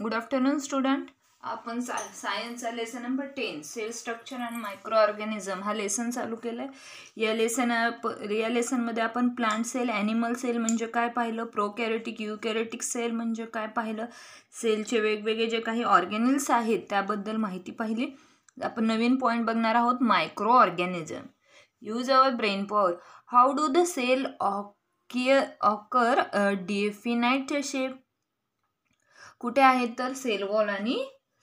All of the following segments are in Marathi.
गुड आफ्टरनून स्टुडंट आपण सा सायन्सचा lesson number ten cell structure and micro organism हा लेसन चालू केला आहे या लेसन या लेसनमध्ये आपण प्लांट सेल ॲनिमल सेल म्हणजे काय पाहिलं प्रोकॅरेटिक युकॅरेटिक सेल म्हणजे काय पाहिलं सेलचे वेगवेगळे जे काही ऑर्गॅनिल्स आहेत त्याबद्दल माहिती पाहिली आपण नवीन पॉईंट बघणार आहोत micro organism use our brain power how do the cell ऑकिअ ऑकर डिफिनाईट शेप कुठे आहेत तर सेल वॉल आणि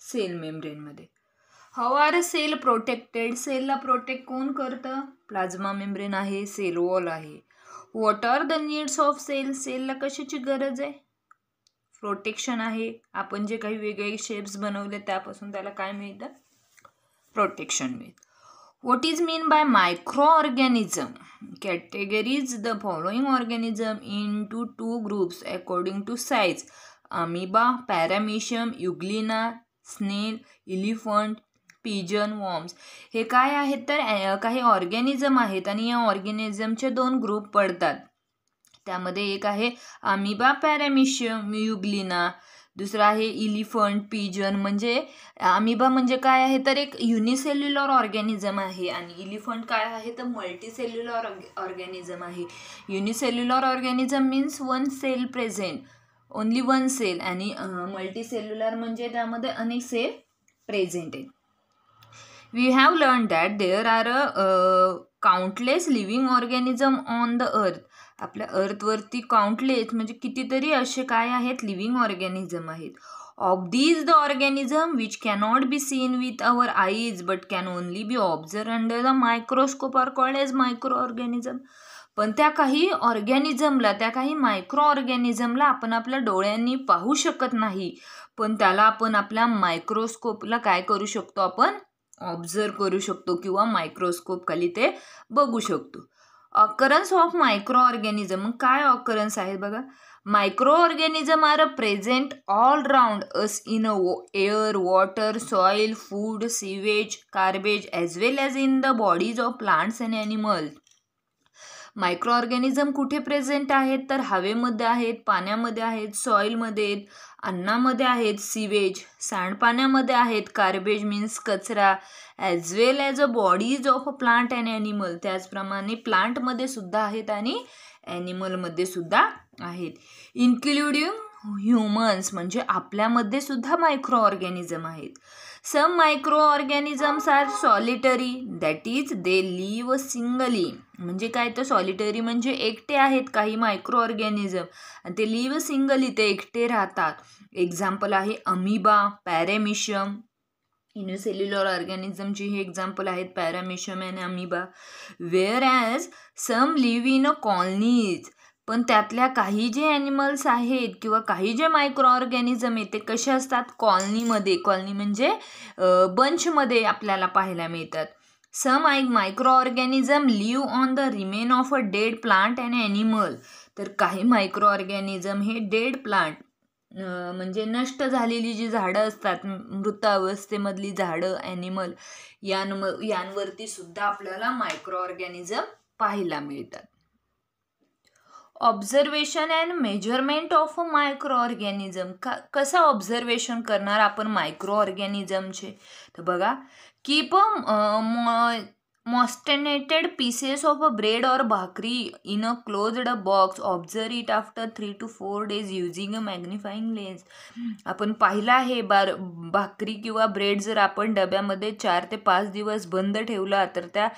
सेल मध्ये हाऊ आर सेल प्रोटेक्टेड सेलला प्रोटेक्ट कोण करतं प्लाझ्मा मेम्ब्रेन आहे सेल वॉल आहे what are the needs of cell सेलला कशाची गरज आहे प्रोटेक्शन आहे आपण जे काही वेगवेगळे शेप्स बनवले त्यापासून त्याला काय मिळतं protection is mean by micro organism categories the following organism into two groups according to size amoeba paramecium euglena snail elephant pigeon worms हे काय आहेत तर काही ऑर्गॅनिझम आहेत आणि या ऑर्गॅनिझमचे दोन ग्रुप पडतात त्यामध्ये एक आहे आमिबा पॅरामिशियम युग्लिना दुसरा आहे इलिफंट पिजन म्हणजे अमीबा म्हणजे काय आहे तर एक युनिसेल्युलर ऑर्गॅनिझम आहे आणि इलिफंट काय आहे तर मल्टीसेल्युलर ऑर्गॅनिझम आहे unicellular organism means one cell present only one cell आणि मल्टी सेल्युलर म्हणजे त्यामध्ये अनेक सेल प्रेझेंट आहेत we have learn that there are a countless living organism on the earth आपल्या अर्थवरती काउंटलेस म्हणजे कितीतरी असे काय आहेत लिव्हिंग ऑर्गॅनिझम आहेत of these the organism which cannot be seen with our eyes but can only be observe under the microscope are called age micro organism पण त्या काही ऑर्गॅनिझमला त्या काही मायक्रो ऑर्गॅनिझमला आपण आपल्या डोळ्यांनी पाहू शकत नाही पण त्याला आपण आपल्या मायक्रोस्कोपला काय करू शकतो आपण ऑब्झर्व करू शकतो किंवा मायक्रोस्कोप खाली ते बघू शकतो ऑकरन्स ऑफ मायक्रो ऑर्गॅनिझम मग काय ऑकरन्स आहेत बघा micro organism are present all round us in a air water soil food sewage garbage as well as in the bodies of plants and animals micro organism कुठे प्रेझेंट आहेत तर हवेमध्ये आहेत पाण्यामध्ये आहेत सॉईलमध्ये आहेत अन्नामध्ये आहेत सिवेज सांडपाण्यामध्ये आहेत कार्बेज मीन्स कचरा as well as a bodies of a plant and animal त्याचप्रमाणे प्लांटमध्ये सुद्धा आहेत आणि ॲनिमलमध्ये सुद्धा आहेत इन्क्लुडिंग ह्युमन्स म्हणजे आपल्यामध्ये सुद्धा मायक्रो ऑर्गॅनिझम आहेत micro organisms are solitary that is they live singly म्हणजे काय तर सॉलिटरी म्हणजे एकटे आहेत काही मायक्रो ऑर्गॅनिझम आणि ते लिव्ह सिंगली ते एकटे राहतात एक्झाम्पल आहे अमिबा पॅरेमिशियम युनिसेल्युलर ऑर्गॅनिझमची ही एक्झाम्पल आहेत paramecium and amoeba whereas some live in a colonies पण त्यातल्या काही जे ॲनिमल्स आहेत किंवा काही जे मायक्रो ऑर्गॅनिझम आहेत ते कसे असतात कॉलनीमध्ये कॉलनी म्हणजे बंचमध्ये आपल्याला पाहायला मिळतात some I micro organism live on the remain of a dead plant and animal तर काही मायक्रो ऑर्गॅनिझम हे डेड प्लांट म्हणजे नष्ट झालेली जी झाडं असतात मृत अवस्थेमधली झाडं ॲनिमल यांम यांवरती सुद्धा आपल्याला मायक्रो ऑर्गॅनिझम पाहायला मिळतात observation and measurement of a micro organism का कसं ऑब्झर्वेशन करणार आपण मायक्रो ऑर्गॅनिझमचे तर बघा keep a moistened pieces of a bread or bhakri in a closed box observe it after three two four days using a magnifying lens आपण पाहिलं आहे बार भाकरी किंवा ब्रेड जर आपण डब्यामध्ये चार ते पाच दिवस बंद ठेवला तर त्या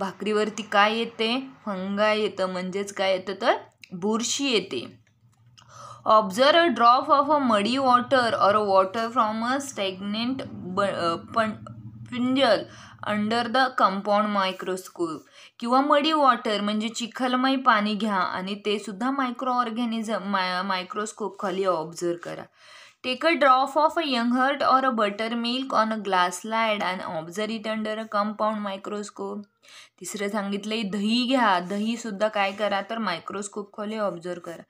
भाकरीवरती काय येते फंगा येतं म्हणजेच काय येतं तर बुरशी येते observe a drop of a muddy water a water from a stagnant पिंजल अंडर द कंपाऊंड मायक्रोस्कोप किंवा मडी वॉटर म्हणजे चिखलमय पाणी घ्या आणि ते सुद्धा मायक्रो ऑर्गॅनिझम माय मायक्रोस्कोपखाली ऑब्झर्व करा take drop of a yoghurt or a buttermilk on a glass slide and observe it under a compound microscope तिसरं सांगितलंय दही घ्या दही सुद्धा काय करा तर मायक्रोस्कोप खोली ऑब्झर्व करा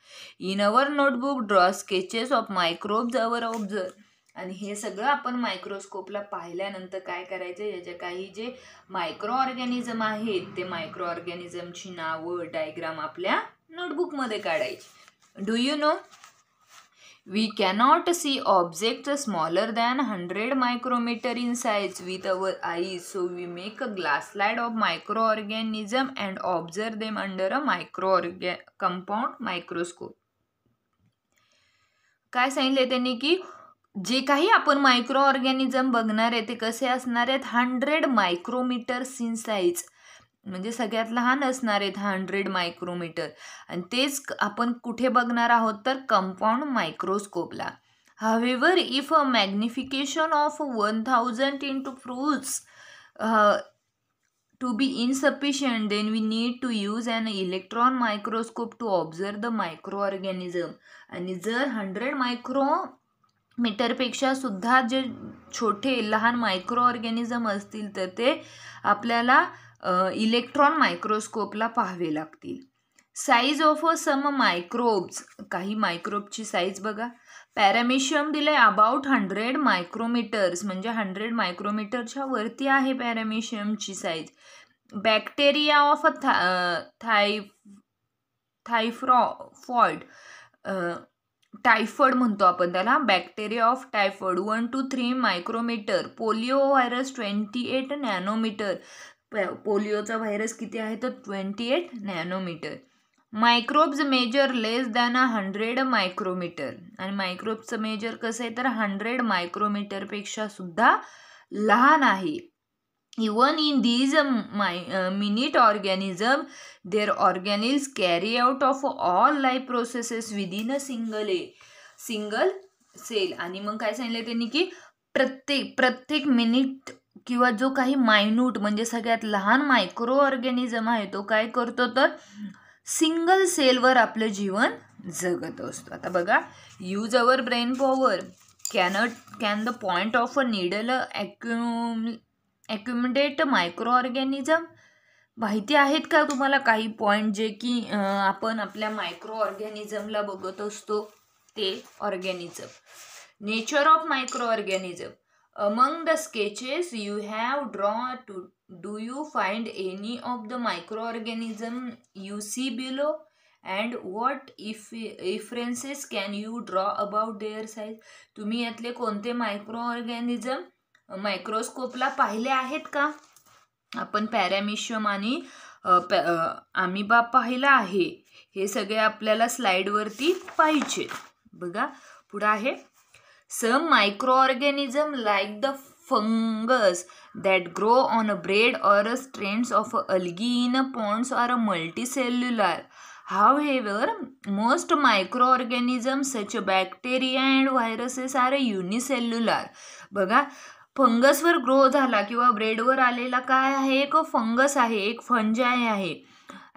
in our notebook draw sketches of microbes our observe आणि हे सगळं आपण मायक्रोस्कोपला पाहिल्यानंतर काय करायचं याच्या काही जे मायक्रो ऑर्गॅनिझम आहेत ते मायक्रो ऑर्गॅनिझमची नावं डायग्राम आपल्या नोटबुकमध्ये काढायची do you know we cannot see object smaller than hundred micrometre in size with our eye so we make a glass slide of micro organism and observe them under a micro organ compound microscope काय सांगितले त्यांनी की जे काही आपण मायक्रो ऑर्गॅनिझम बघणार आहे ते कसे असणार आहेत हंड्रेड मायक्रोमीटर्स इन साईज म्हणजे सगळ्यात लहान असणार आहेत हंड्रेड मायक्रोमीटर आणि तेच आपण कुठे बघणार आहोत तर कंपाऊंड मायक्रोस्कोपला हवेवर if a magnification of one thousand in to fruits to be insufficient then we need to use an electron microscope to observe the micro organism आणि जर हंड्रेड मायक्रो मीटरपेक्षा सुद्धा जे छोटे लहान मायक्रो ऑर्गॅनिझम असतील तर ते आपल्याला इलेक्ट्रॉन मायक्रोस्कोपला पाहावे लागतील size of a some microbes काही मायक्रोबची साईज बघा पॅरामिशियम दिलं आहे अबाउट हंड्रेड मायक्रोमीटर्स म्हणजे हंड्रेड मायक्रोमीटरच्या वरती आहे पॅरामिशियमची साईज बॅक्टेरिया ऑफ अ था थाय थायफ्रॉ फॉल्ट टायफॉइड म्हणतो आपण त्याला bacteria of typhoid one two three micrometre polio virus twenty eight nanometre प पोलिओचा व्हायरस किती आहे तर twenty eight nanometre microbes measure less than a hundred micrometre आणि मायक्रोब्सचं मेजर कसं आहे तर हंड्रेड मायक्रोमीटरपेक्षा सुद्धा लहान आहे even in these my minute organism there organisms carry out of all life processes within a single a single cell आणि मग काय सांगितलं त्यांनी की प्रत्येक प्रत्येक मिनिट किंवा जो काही मायन्यूट म्हणजे सगळ्यात लहान मायक्रो ऑर्गॅनिझम आहे तो काय करतो तर सिंगल सेलवर आपलं जीवन जगत असतो आता बघा use our brain power cannot can the point of a needle ॲक्युम ॲक्युमडेट मायक्रो ऑर्गॅनिझम माहिती आहेत का तुम्हाला काही पॉईंट जे की आपण आपल्या मायक्रो ऑर्गॅनिझमला बघत असतो ते organism nature of micro organism the sketches you have draw to do you you any of the micro microorganism you see below and what इफ differences can you draw about their size तुम्ही यातले कोणते मायक्रो ऑर्गॅनिजम मायक्रोस्कोपला पाहिले आहेत का आपण पॅरामिशियम आणि आमिबा पाहिला आहे हे सगळे आपल्याला स्लाईडवरती पाहिजे बघा पुढं आहे some micro organism like the fungus that grow on a bread or a strands of a algae in a pond or a cellular हाव however most micro organism such bacteria and viruses are a unicellular बघा फंगसवर ग्रो झाला किंवा ब्रेडवर आलेला काय आहे एक फंगस आहे एक फंजाय आहे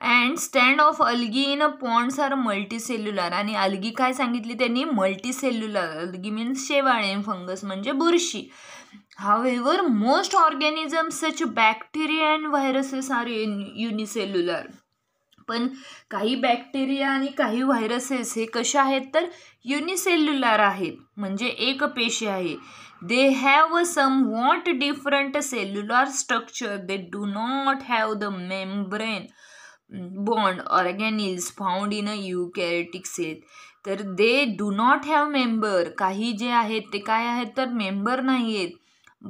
अँड स्टँड of algae in a ponds are multicellular आणि अल्गी काय सांगितली त्यांनी मल्टीसेल्युलर अलगी मीन्स शेवाळे फंगस म्हणजे बुरशी ever most organism such bacteria and viruses are unicellular पण काही बॅक्टेरिया आणि काही व्हायरसेस हे कसे आहेत तर युनिसेल्युलर आहेत म्हणजे एक पेशी आहे they have a somewhat different cellular structure they do not have the membrane bond organelles found in you eukaryotic cell तर they do not have member काही जे आहेत ते काय आहेत तर मेंबर नाही आहेत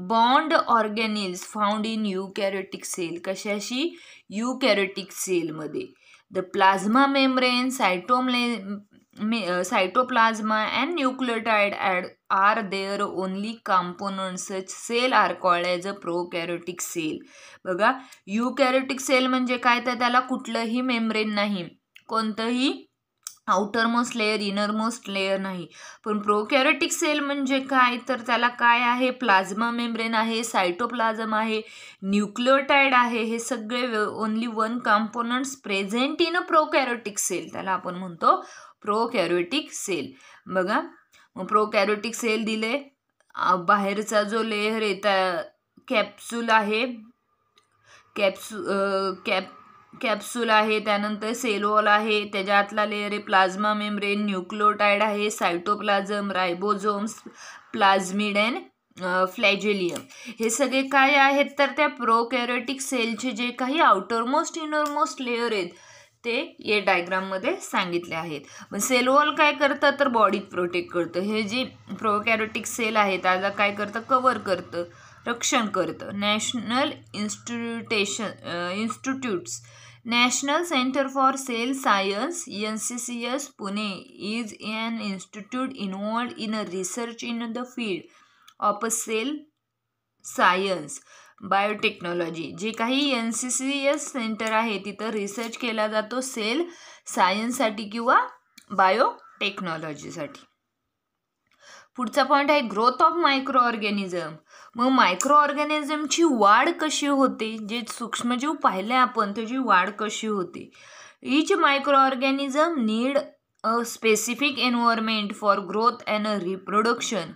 bond organelles found in eukaryotic cell कशाशी कॅरोटिक सेलमध्ये द प्लाझ्मा मेम्ब्रेन सायटोमले cytoplasm and and and are their only components cell cell called as as a cell cell बघा कॅरोटिक सेल म्हणजे काय तर त्याला कुठलंही मेम्ब्रेन नाही कोणतंही आउटरमोस्ट लेअर मोस्ट लेअर नाही पण प्रोकॅरोटिक सेल म्हणजे काय तर त्याला काय आहे प्लाझ्मा मेम्ब्रेन आहे सायटोप्लाझम आहे न्यूक्लिओटाइड आहे हे सगळे only one components present in a prokaryotic cell त्याला आपण म्हणतो प्रो कॅरोटिक सेल बघा मग कॅरोटिक सेल दिले बाहेरचा जो लेअर आहे त्या कॅप्सूल आहे कॅप्सू कॅप कॅप्सूल आहे त्यानंतर सेलवॉल आहे त्याच्या आतला लेअर आहे प्लाझ्मा मेम्ब्रेन न्यूक्लोटाइड आहे cytoplasm ribosomes plasmid and flagellum हे सगळे काय आहेत तर त्या प्रो कॅरोटिक सेलचे जे काही आउटरमोस्ट इनरमोस्ट लेअर आहेत ते ये डायग्राममध्ये सांगितले आहेत मग सेल वॉल काय करतं तर बॉडी प्रोटेक्ट करतं हे जे प्रोकॅरोटिक सेल आहे त्याला काय करतं कवर करतं रक्षण करतं national institution institutes national centre for cell science N C C S Pune is an institute involved in a research in the field of a cell science biotechnology जे काही N C C S centre आहे तिथं रिसर्च केला जातो सेल सायन्ससाठी किंवा बायोटेक्नॉलॉजीसाठी पुढचा पॉईंट आहे ग्रोथ ऑफ मायक्रो ऑर्गॅनिझम मग मायक्रो ऑर्गॅनिझमची वाढ कशी होते जे सूक्ष्मजीव पाहिले आपण त्याची वाढ कशी होते each micro organism need a specific environment for growth and a reproduction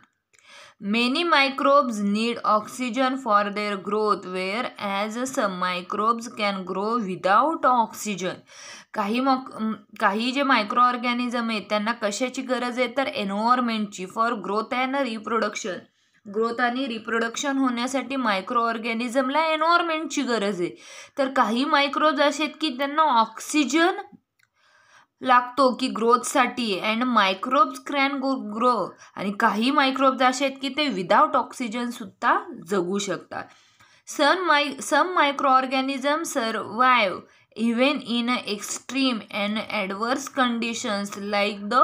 many need oxygen for oxygen growth whereas whereas some microbes can grow without oxygen काही मॉक काही जे मायक्रो ऑर्गॅनिझम आहेत त्यांना कशाची गरज आहे तर एन्व्हायरमेंटची for growth and reproduction growth आणि रिप्रोडक्शन होण्यासाठी मायक्रो ऑर्गॅनिझमला एन्व्हायरमेंटची गरज आहे तर काही मायक्रोब्स असे आहेत की त्यांना ऑक्सिजन लागतो की ग्रोथसाठी and microbes can go grow आणि काही मायक्रोब्स असे आहेत की ते विदाउट ऑक्सिजनसुद्धा जगू शकतात सन माय some micro organism survive even in a extreme and adverse conditions like the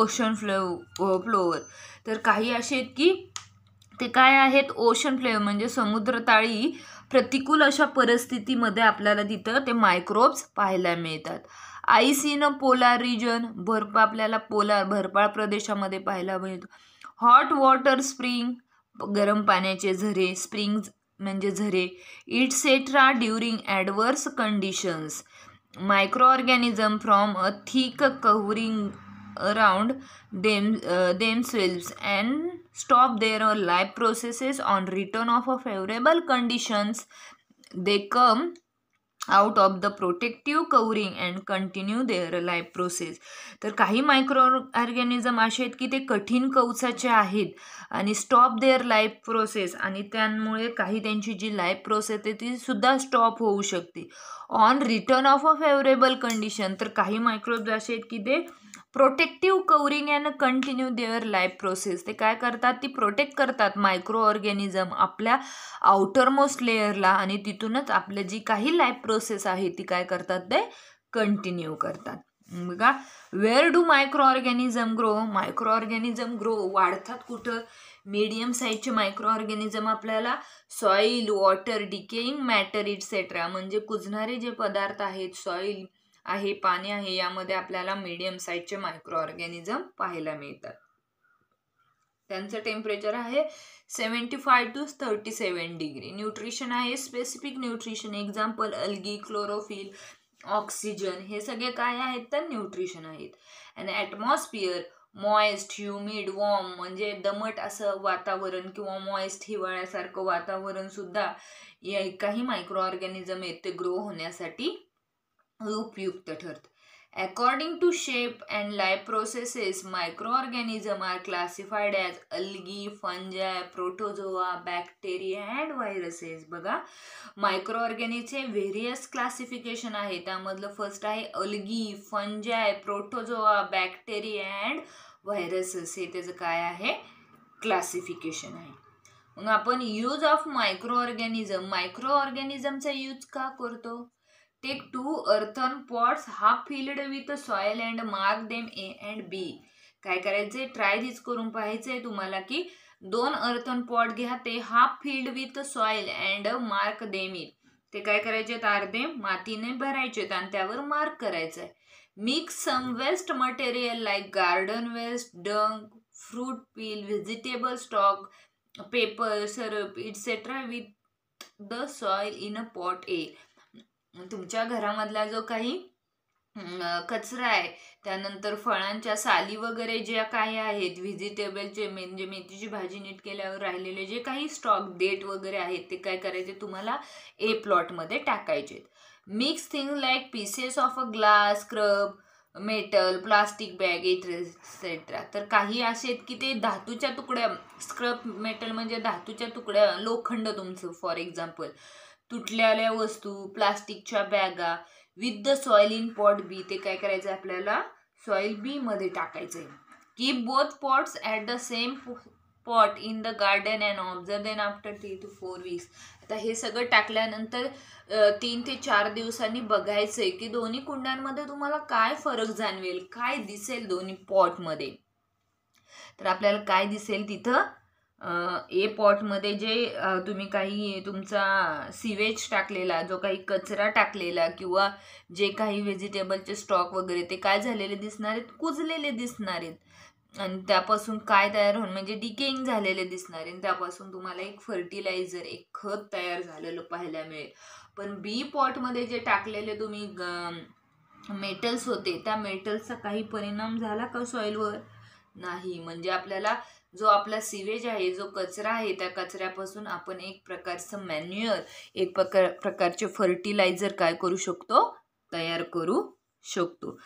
ocean flow floor तर काही असे आहेत की ते काय आहेत ओशन फ्लेवर म्हणजे समुद्रताळी प्रतिकूल अशा परिस्थितीमध्ये आपल्याला तिथं ते मायक्रोब्स पाहायला मिळतात आईसीन पोलार रिजन भरपा आपल्याला पोलार भरपाळ प्रदेशामध्ये पाहायला मिळतो हॉट वॉटर स्प्रिंग गरम पाण्याचे झरे स्प्रिंग म्हणजे झरे et cetera during adverse conditions micro organism from a thick covering around them themselves and stop their life processes on return of a favourable conditions they come out of the protective covering and continue their life process तर काही मायक्रो ऑर्गॅनिझम असे आहेत की ते कठीण कवचाचे आहेत आणि स्टॉप देअर लाईफ प्रोसेस आणि त्यामुळे काही त्यांची जी लाईफ प्रोसेस आहे ती सुद्धा स्टॉप होऊ शकते on return of a favourable condition तर काही मायक्रोब्स असे आहेत की ते protective covering and continue their life process ते काय करतात ती प्रोटेक्ट करतात मायक्रो ऑर्गॅनिझम आपल्या आउटरमोस्ट लेअरला आणि तिथूनच आपल्या जी काही लाईफ प्रोसेस आहे ती काय करतात ते कंटिन्यू करतात बघा where do micro organism grow micro organism grow वाढतात कुठं मीडियम साईजचे मायक्रो ऑर्गॅनिझम आपल्याला soil water decaying matter et cetera म्हणजे कुजणारे जे पदार्थ आहेत सॉईल आहे पाणी आहे यामध्ये आपल्याला मीडियम साईजचे मायक्रो ऑर्गॅनिझम पाहायला मिळतात त्यांचं टेम्परेचर आहे seventy five to thirty seven degree nutrition आहे specific nutrition example algae chlorophyll oxygen हे सगळे काय आहेत तर न्यूट्रिशन आहेत आणि ॲटमॉस्फिअर मॉइस्ट ह्युमिड वॉर्म म्हणजे दमट असं वातावरण किंवा मॉइस्ट हिवाळ्यासारखं वातावरणसुद्धा या काही मायक्रो ऑर्गॅनिझम आहेत ते ग्रो होण्यासाठी उपयुक्त ठरत according to shape and life processes micro organism are classified as algae fungi protozoa bacteria and viruses बघा मायक्रो ऑर्गॅनिकचे व्हेरियस क्लासिफिकेशन आहे त्यामधलं फर्स्ट आहे algae fungi protozoa bacteria and viruses हे त्याचं काय आहे क्लासिफिकेशन आहे मग आपण use of micro organism micro ऑर्गॅनिझमचा यूज का करतो ते two earthen pots half filled with soil and mark them A and B काय करायचंय ट्राय दिस करून पाहायचंय तुम्हाला की दोन अर्थन पॉट घ्या ते half filled with soil and mark them it ते काय करायचे अर्धे मातीने भरायचे आणि त्यावर मार्क करायचंय mix some waste material like garden waste dung fruit peel vegetable stock paper scrap etcetera with the soil in a pot ए तुमच्या घरामधला जो काही कचरा आहे त्यानंतर फळांच्या साली वगैरे ज्या काही आहेत व्हेजिटेबलचे म्हणजे मेथीची भाजी नीट केल्यावर राहिलेले जे काही स्टॉक डेट वगैरे आहेत ते काय करायचे तुम्हाला ए प्लॉटमध्ये टाकायचे mix thing like pieces of a glass scrub metal plastic bag etcetera तर काही असे आहेत की ते धातूच्या तुकड्या स्क्रब मेटल म्हणजे धातूच्या तुकड्या लोखंड तुमचं फॉर एक्झाम्पल तुटलेल्या वस्तू प्लास्टिकच्या बॅगा with the soil in pot B ते काय करायचं आहे आपल्याला सॉइल बी मध्ये आहे keep both pots at the same pot in the garden and observe then after three two four weeks आता हे सगळं टाकल्यानंतर तीन ते चार दिवसांनी बघायचं आहे की दोन्ही कुंड्यांमध्ये तुम्हाला काय फरक जाणवेल काय दिसेल दोन्ही पॉटमध्ये तर आपल्याला काय दिसेल तिथं ए पॉटमध्ये जे तुम्ही काही तुमचा सिवेज टाकलेला जो काही कचरा टाकलेला किंवा जे काही व्हेजिटेबलचे स्टॉक वगैरे ते काय झालेले दिसणार आहेत कुजलेले दिसणार आहेत आणि त्यापासून काय तयार होऊन म्हणजे डिकेईंग झालेले दिसणार आहे त्यापासून तुम्हाला एक फर्टिलायझर एक खत तयार झालेलं पाहायला मिळेल पण बी पॉटमध्ये जे टाकलेले तुम्ही मेटल्स होते त्या मेटल्सचा काही परिणाम झाला का सॉइलवर नाही म्हणजे आपल्याला जो आपला सिवेज आहे जो कचरा आहे त्या कचऱ्यापासून आपण एक प्रकारचं मॅन्युअर एक प्रकार प्रकारचे फर्टिलायझर काय करू शकतो तयार करू शकतो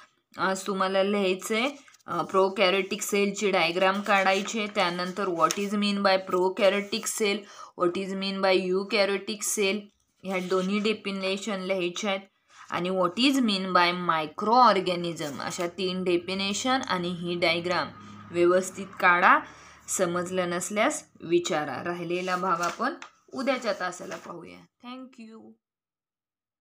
आज तुम्हाला लिहायचं आहे प्रो कॅरेटिक सेलचे डायग्राम काढायचे त्यानंतर what is mean by prokaryotic cell what is mean by eukaryotic cell ह्या दोन्ही डेफिनेशन लिहायच्या आहेत आणि what is mean by micro microorganism अशा तीन डेफिनेशन आणि ही डायग्राम व्यवस्थित काढा समजलं नसल्यास विचारा राहिलेला भाग आपण उद्याच्या तासाला पाहूया थँक्यू